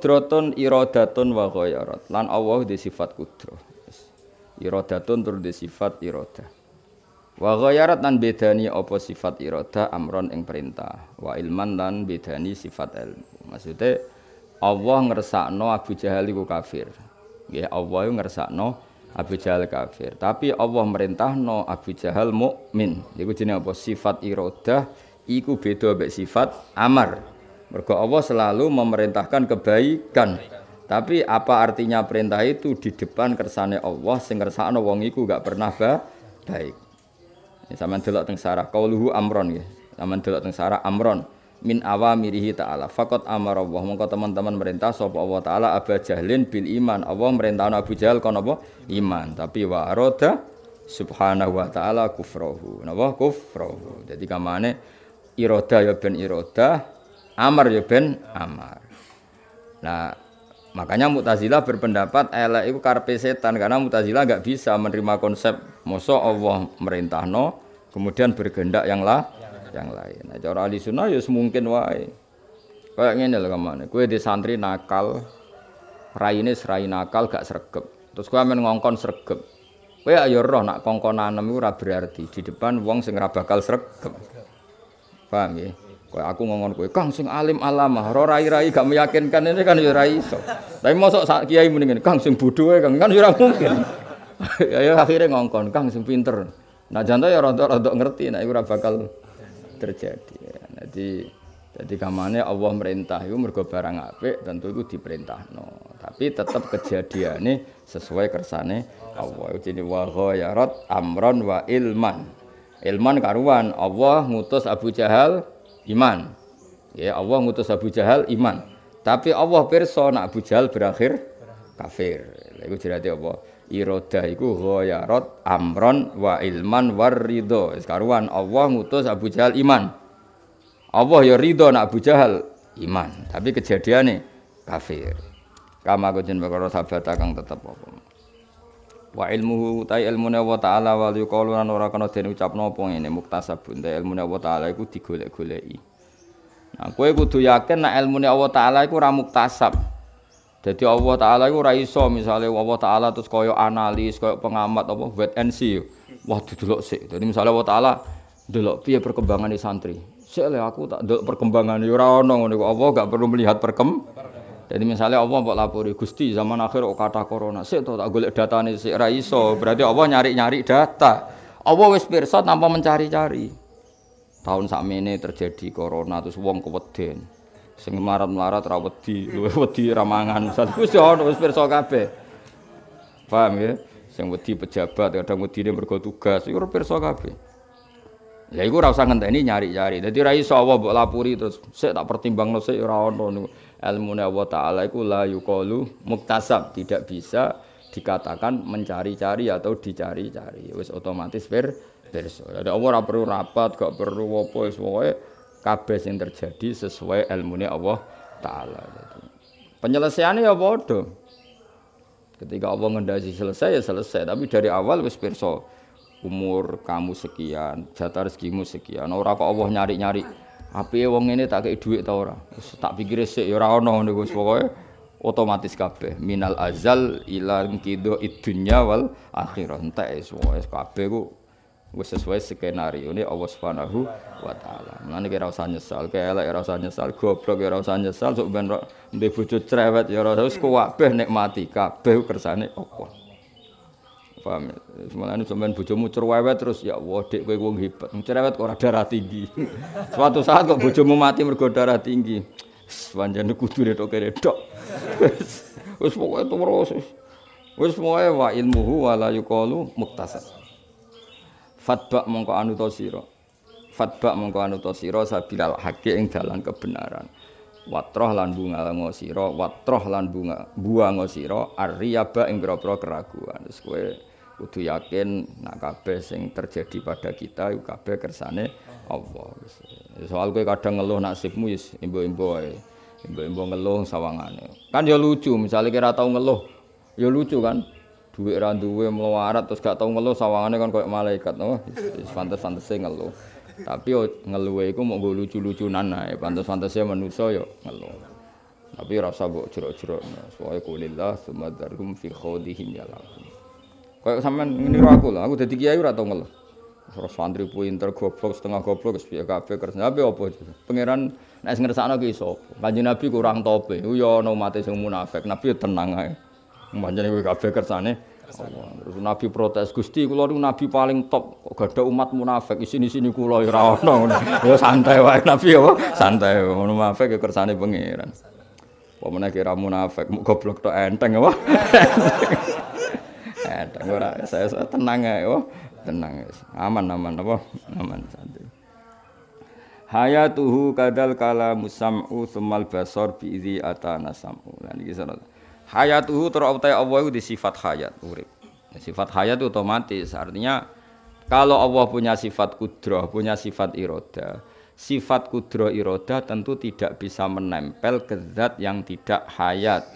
kudratun iradatun wa ghayarat. Lan Allah di sifat kudro. Iradatun tur di sifat iradah. Wa ghayarat lan bedani apa sifat iroda? amron ing perintah. Wa ilman lan bedani sifat ilmu. Maksudnya Allah ngersakno Abu Jahal iku kafir. Nggih Allah ngersakno Abu Jahal kafir. Tapi Allah merintahno Abu Jahal mukmin. Iku jenenge apa? Sifat iroda? iku beda be sifat amar. Mergo Allah selalu memerintahkan kebaikan. Tapi apa artinya perintah itu di depan kersane Allah sing kersane wong iku gak pernah ba baik. Ya, sama delok teng sarah qauluhu amron ya. Sama delok teng sarah amron min awamirihi ta'ala fakot amar Allah mongko teman-teman merintah sapa Allah taala Abu Jahlin bil iman Allah merintah Abu Jahal kon apa iman tapi wa arada subhanahu wa ta'ala kufrohu napa kufrohu jadi kamane iroda ya ben iroda Amar ya ben Amar. Nah, makanya Mu'tazilah berpendapat elek itu karpe setan karena Mu'tazilah nggak bisa menerima konsep moso Allah merintahno kemudian bergendak yang lah yang lain. Nah, cara ahli sunnah ya semungkin wae. Kayak ngene lho kemana? Kowe di santri nakal, raine serai nakal gak sregep. Terus kowe amen ngongkon sregep. Kowe ya, ya roh nak kongkonan iku ora berarti di depan wong sing ora bakal sregep. Paham Ya? Kaya aku ngomong kowe, Kang sing alim alamah, ora rai-rai gak meyakinkan ini kan ya Rai. iso. Tapi mosok sak kiai muni Kang sing bodoh Kang kan ya ora mungkin. ya, ya akhirnya ngongkon, Kang sing pinter. Nah janto ya rontok-rontok ngerti nah, itu bakal terjadi. Jadi jadi kamane Allah merintah itu mergo barang apik tentu itu diperintah. No, Tapi tetap kejadian ini sesuai kersane Allah. Jadi wa ghayarat amron wa ilman. Ilman karuan Allah ngutus Abu Jahal iman. Ya Allah ngutus Abu Jahal iman. Tapi Allah pirsa nak Abu Jahal berakhir kafir. Iku jerate apa? iroda iku ghayarat amron wa ilman warido Sekaruan Allah ngutus Abu Jahal iman. Allah ya ridho nak Abu Jahal iman. Tapi kejadiannya kafir. Kama kujen perkara sabata kang tetep apa wa ilmuhu ta ilmune wa ta'ala wal yuqalu lan ora kena den ucapno apa ngene muktasabun ta ilmune wa ta'ala iku digolek-goleki nah kowe kudu yakin nek ilmune Allah taala iku ora muktasab jadi Allah taala iku ora iso misale Allah taala terus kaya analis kaya pengamat apa wet and see wah didelok sik jadi misale Allah taala delok piye di santri sik aku tak delok perkembangane ora ono ngene Allah gak perlu melihat perkembangan jadi misalnya Allah mbok lapori Gusti zaman akhir kok kata corona, sik tuh tak golek datane sik ra iso. Berarti Allah nyari-nyari data. Allah wis pirsa tanpa mencari-cari. Tahun ini terjadi corona terus wong keweden. Sing melarat-melarat ra wedi, di wedi ra mangan. Wis ono wis pirsa kabeh. Paham ya? Sing wedi pejabat kadang wedine mergo tugas, itu pirsa kabeh. Lah ya iku ra usah ngenteni nyari-nyari. Dadi ra iso Allah mbok lapori terus sik tak pertimbangno sik ora ono ilmu wa ta'ala itu la yukalu muktasab tidak bisa dikatakan mencari-cari atau dicari-cari wis otomatis ber perso ada ora perlu rapat gak perlu apa wis pokoke kabeh sing terjadi sesuai ilmune Allah taala penyelesaiannya ya padha ketika Allah ngendasi selesai ya selesai tapi dari awal wis perso umur kamu sekian jatah rezekimu sekian ora kok Allah nyari-nyari Api wong ini tak kayak duit tau ora. Tak pikir sih ya ora ono Gus otomatis kape minal azal ilang kido idunya wal akhirah entek semua kape ku wis sesuai skenario ini Allah Subhanahu wa taala. Mulane kira usah nyesal, kelek ora usah nyesal, goblok ora usah nyesal sok ben ndek bojo cerewet ya ora usah kuwabeh nikmati kabeh kersane Allah. Paham. ini ya? sampean bojomu cerewet terus ya Allah kue kowe wong hebat. Cerewet kok darah tinggi. Suatu saat kok bojomu mati mergo darah tinggi. Panjane kudu retok kere dok. Wis pokoke terus. Wis moe wa ilmuhu wa la yuqalu muktasab. Fatba mongko anu to sira. Fatba mongko anu to sira sabilal haqi ing dalan kebenaran. Watroh lan bunga ngo siro, watroh lan bunga buang ngo sira, arriyaba ing pira keraguan. Terus kue kudu yakin nak kabeh sing terjadi pada kita iku kabeh kersane Allah. Soal kowe kadang ngeluh nasibmu wis imbo-imbo ae. Imbo-imbo ngeluh sawangane. Kan ya lucu, misalnya kira tau ngeluh, ya lucu kan. Duit ra duwe melarat terus gak tau ngeluh sawangane kan koyo malaikat. Oh, pantes sing ngeluh. Tapi ngeluh iku mau lucu-lucunan lucu ae. Pantes-pantese manusa yo ngeluh. Tapi rasa jeruk jerok Soalnya, kulilah, semua darum fi ya lakum. Kayak sampean meniru aku lah, aku dadi kiai ora tau ngeluh. Terus santri pinter goblok setengah goblok wis piye kabeh kersa ape apa pangeran nek sing ngersakno ki sapa? Kanjeng Nabi kurang tope, ku ya ana umat sing munafik, Nabi ya tenang ae. Panjenengan kowe kabeh kersane Terus Nabi protes, Gusti kula niku nabi paling top, kok gak ada umat munafik isini-sini kula ya ora ono. Ya santai wae Nabi ya apa? Santai ngono munafik ya kersane pangeran. Apa meneh kira munafik, goblok tok enteng apa? kadang ora saya, saya tenang ya, oh tenang aman aman apa aman santai hayatuhu kadal kala musam'u semal basor bi atana sam'u lan nah, iki hayatuhu terutai Allah itu di sifat hayat urip sifat hayat otomatis artinya kalau Allah punya sifat kudro, punya sifat iroda sifat kudro iroda tentu tidak bisa menempel ke zat yang tidak hayat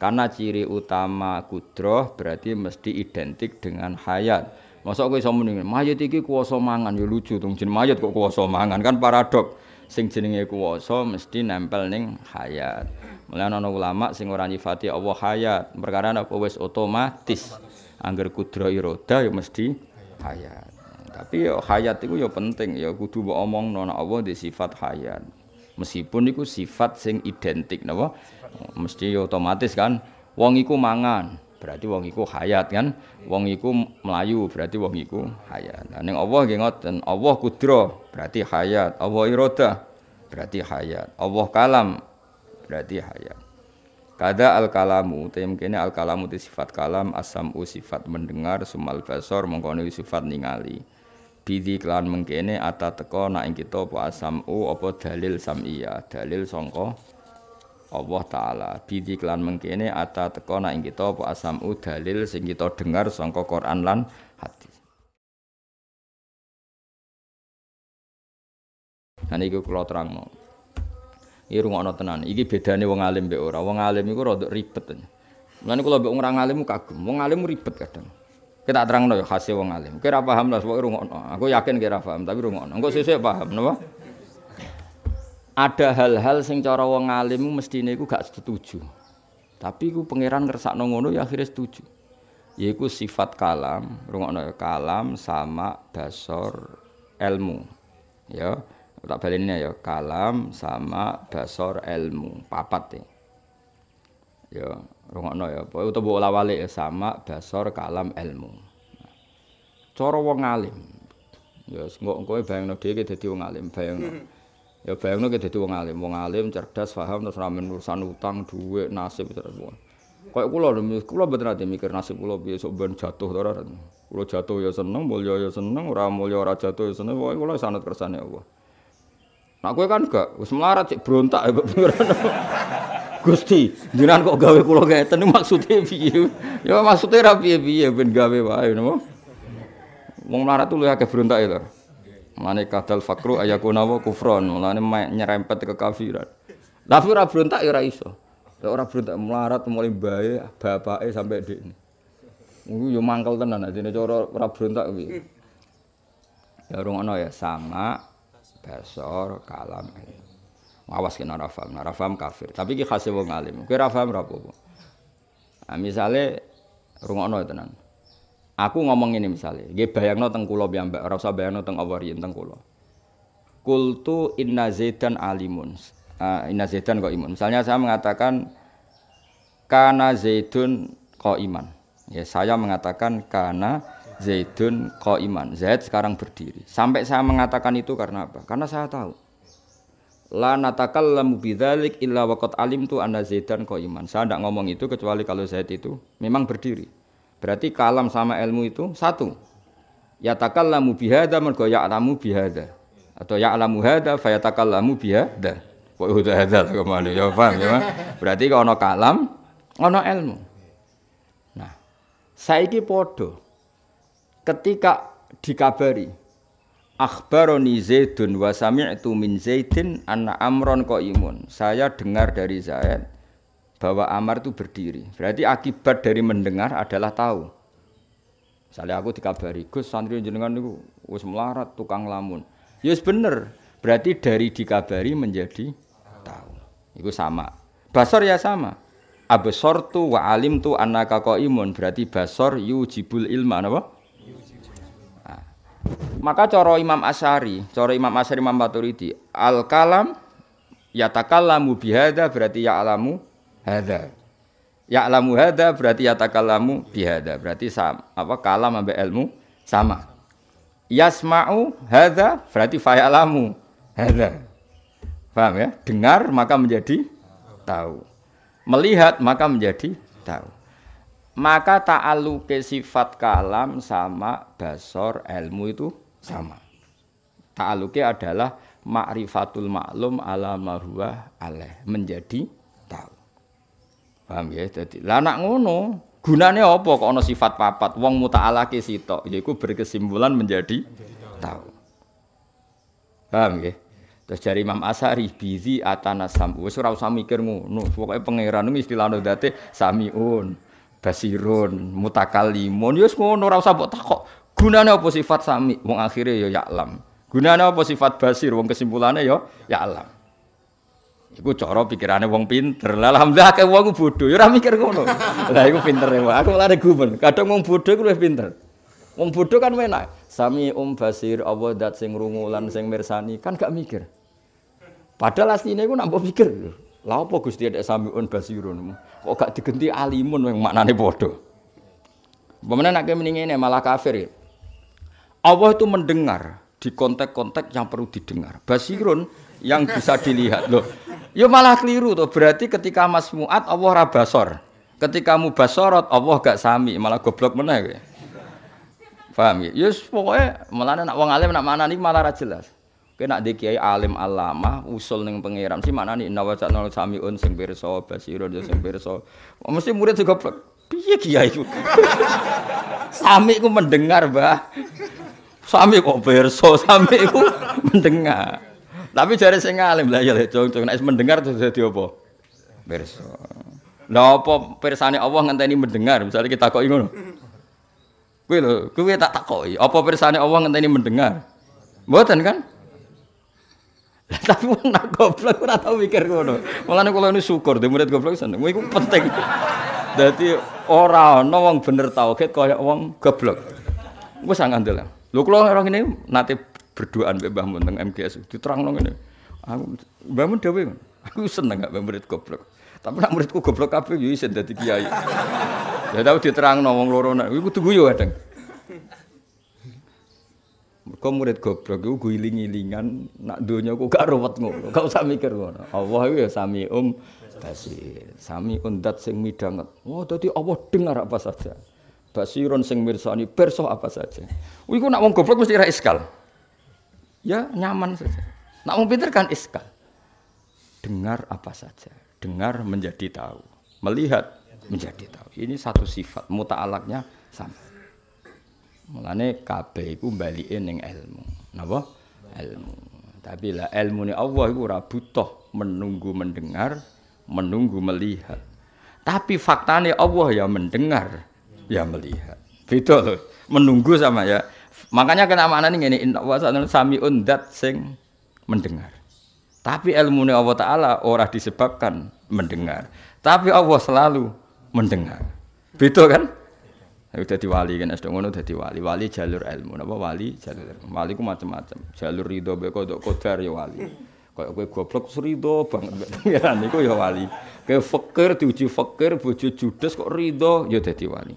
karena ciri utama kudroh berarti mesti identik dengan hayat. Masa kowe iso muni mayit iki kuwasa mangan ya lucu tung jeneng mayit kok kuwasa mangan kan paradok. Sing jenenge kuwasa mesti nempel ning hayat. Mulane ana ulama sing ora nyifati Allah hayat, perkara apa wis otomatis. Angger kudroh iroda ya mesti hayat. Tapi ya hayat iku ya penting ya kudu mbok omongno nek Allah di sifat hayat. Meskipun itu sifat sing identik napa? Mesti otomatis kan wong iku mangan, berarti wong iku hayat kan. Wong iku melayu, berarti wong iku hayat. Nah ning Allah nggih ngoten, Allah kudro berarti hayat. Allah iroda, berarti hayat. Allah kalam, berarti hayat. Kada al kalamu, tem kene al kalamu di sifat kalam, asam u sifat mendengar, sumal basor mongkon sifat ningali. Bidi klan mengkene ata teko nak ing kita apa asamu apa dalil samia, dalil sangka Allah taala. Bidi klan mengkene ata teko nak ing kita apa asamu dalil sing kita dengar songko Quran lan hadis. Nah niku kula terangno. Iki rungokno tenan. Iki bedane wong alim be ora. Wong alim iku rada ribet. Mulane kula mbek wong alim kagum. Wong alim ribet kadang. Kita terang no ya, hasil wong alim. Kira paham lah sebab rungokno. Aku yakin kira paham tapi rungokno. Engko sesuk paham napa? Ada hal-hal sing cara wong alim mestine iku gak setuju. Tapi iku pangeran ngerasa nongono ya akhirnya setuju. Yaiku sifat kalam, rungokno ya kalam sama dasar ilmu. Ya, tak balennya ya kalam sama dasar ilmu, papat ya ya rungokno ya apa utawa lawale ya sama basor kalam ilmu nah, cara wong alim ya engko kowe bayangno dhewe dadi wong alim bayangno hmm. ya bayangno dadi wong alim wong alim cerdas paham terus ramen urusan utang duit nasib terus Kayak kula kula mboten ate mikir nasib kula besok sok ben jatuh to ora. Kula jatuh ya seneng, mulya ya seneng, ora mulya ora jatuh ya seneng, pokoke kula sanut kersane Allah. Nah kowe kan gak wis melarat sik brontak ya Gusti, jenengan kok gawe kula ngeten maksude piye? Ya maksude ra piye-piye ben gawe wae napa? Wong melarat tuh akeh berontak itu. Ya, mulane kadal fakru ayakuna wa kufron, mulane nyerempet kafiran Tapi ora berontak ya ora iso. Ora berontak melarat mulai bae bapake sampai dekne. Iku yo mangkel tenan dene cara ora berontak kuwi. Ya rungokno ya sama basor kalam. Awas kena rafa, paham, kafir. Tapi ki khase wong alim. Kue rafam paham bu apa misalnya Nah, misale itu ya, tenan. Aku ngomong ini misalnya, bayang bayangno teng kulo biang ora usah bayangno teng Allah yen teng Kultu inna zaidan alimun. Uh, inna zaidan kok imun. Misalnya saya mengatakan kana zaidun kok iman. Ya, saya mengatakan karena Zaidun kau iman. Zaid sekarang berdiri. Sampai saya mengatakan itu karena apa? Karena saya tahu La natakallamu bidzalik illa waqad alimtu anna Zaidan iman. Saya tidak ngomong itu kecuali kalau Zaid itu memang berdiri. Berarti kalam sama ilmu itu satu. ya Yatakallamu bihadza mergo ya'lamu bihadza. Atau ya'lamu hadza fayatakallamu bihadza. Wa hadza lah kemana ya paham ya. Berarti kalau ono kalam, ono ilmu. Nah, saiki podo. Ketika dikabari, Akhbaroni Zaidun wa sami'tu min Zaidin anna amron imun. Saya dengar dari Zaid bahwa Amar itu berdiri. Berarti akibat dari mendengar adalah tahu. Misalnya aku dikabari, Gus santri jenengan itu wis melarat tukang lamun. Ya yes, bener. Berarti dari dikabari menjadi tahu. Itu sama. Basor ya sama. Absortu wa alim tu anaka imun. Berarti basor yujibul ilma. Apa? Maka coro Imam Asyari, coro Imam Asyari Imam Baturidi, al kalam ya takalamu bihada berarti ya alamu hada. Ya alamu hada berarti ya takalamu bihada berarti sama apa kalam ambek ilmu sama. Yasma'u hada berarti fayalamu hada. Paham ya? Dengar maka menjadi tahu. Melihat maka menjadi tahu maka ta'aluke sifat kalam sama basor ilmu itu sama ta'aluke adalah ma'rifatul maklum ala mahuwa aleh. menjadi tahu paham ya jadi lanak ngono gunanya apa kok ono sifat papat wong ke sitok Yaitu berkesimpulan menjadi tahu paham ya Terus dari Imam Asari bizi atana samu. Wis ora usah mikir ngono. Pokoke pangeran iku date samiun basirun, mutakalimun, ya ngono ora usah mbok takok. Gunane apa sifat sami? Wong akhire ya ya'lam. Gunane apa sifat basir? Wong kesimpulannya ya ya'lam. Iku cara pikirane wong pinter. Lah alhamdulillah akeh wong bodho ya ora mikir ngono. Lah iku pinter wae. Ya, Aku lare gumen. Kadang wong bodho iku luwih pinter. Wong bodho kan enak. Sami um basir Allah dat sing rungu lan sing mirsani kan gak mikir. Padahal asline iku nak mikir. Lha apa Gusti ada samiun basirun? Kok gak digenti alimun yang maknanya bodoh. Bagaimana nak ini malah kafir ya. Allah itu mendengar di konteks-konteks yang perlu didengar. Basirun yang bisa dilihat loh. Ya malah keliru tuh. Berarti ketika Mas Muat Allah rabasor. Ketika mu basorot Allah gak sami, malah goblok meneh ya. Paham ya? Yus ya pokoknya malah nak wong alim nak mana nih malah jelas. Kena di kiai alim alama usul neng pangeran sih mana nih nawat nol samiun sing pirsa basirun ya sing pirsa. Mesti murid juga piye kiai iku. Sami ku mendengar, bah Sami kok berso sami ku mendengar. Tapi jare sing alim lah ya cung-cung nek mendengar tuh dadi apa? Pirsa. Lah apa pirsane Allah ngenteni mendengar? Misalnya kita kok ingun Kuwi lho, kuwi tak takoki, apa pirsane Allah ngenteni mendengar? Mboten kan? tapi wong nak goblok ora tau mikir Malah nih kalau ini syukur dia murid goblok seneng. ikut penting. Jadi ora nawang bener bener Kau kaya wong goblok. Wis dulu. Lho kula orang ini nanti berduaan mbek Mbah Mun teng MGS diterangno ngene. Aku bangun dewi. dhewe. Aku seneng gak murid goblok. Tapi nak muridku goblok apa? Ya Yui isin dadi kiai. Ya tau diterangno wong loro nek tunggu yo kadang. Kau murid goblok iku guling-ilingan nak dunia ku gak ruwet ngono. Gak usah mikir ngono. Allah ya sami um basir. Sami undat sing midanget Oh tadi Allah dengar apa saja. Basirun sing mirsani perso apa saja. kau nak wong goblok mesti ra iskal. Ya nyaman saja. Nak wong pinter kan iskal. Dengar apa saja. Dengar menjadi tahu. Melihat menjadi tahu. Ini satu sifat muta'alaknya sama. Mulane kabeh iku balike ning ilmu. Napa? Ilmu. Tapi lah ni Allah iku ora butuh menunggu mendengar, menunggu melihat. Tapi faktane Allah ya mendengar, ya melihat. Beda loh. Menunggu sama ya. Makanya kena nih ngene inna wa samiun dat sing mendengar. Tapi ilmu ni Allah taala ora disebabkan mendengar. Tapi Allah selalu mendengar. Beda kan? Ayo dadi wali kan es dongono dadi wali. Wali jalur ilmu. Napa wali jalur ilmu. Wali ku macam-macam. Jalur ridho beko kodok kodar ya wali. Kayak gue goblok serido banget mbek pangeran niku ya wali. ke fakir diuji fakir bojo judes kok ridho ya dadi wali.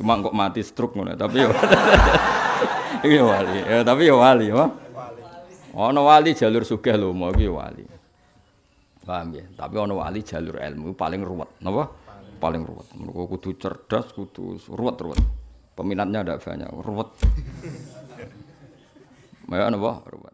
Cuma kok mati stroke ngono tapi ya. Iya wali. Ya tapi ya wali ya. Ana wali jalur sugih lho mau iki ya wali. Paham ya? Tapi ono wali jalur ilmu paling ruwet. Napa? paling ruwet. Mergo kudu cerdas, kudu ruwet-ruwet. Peminatnya ada banyak, ruwet. Maya napa? Ruwet.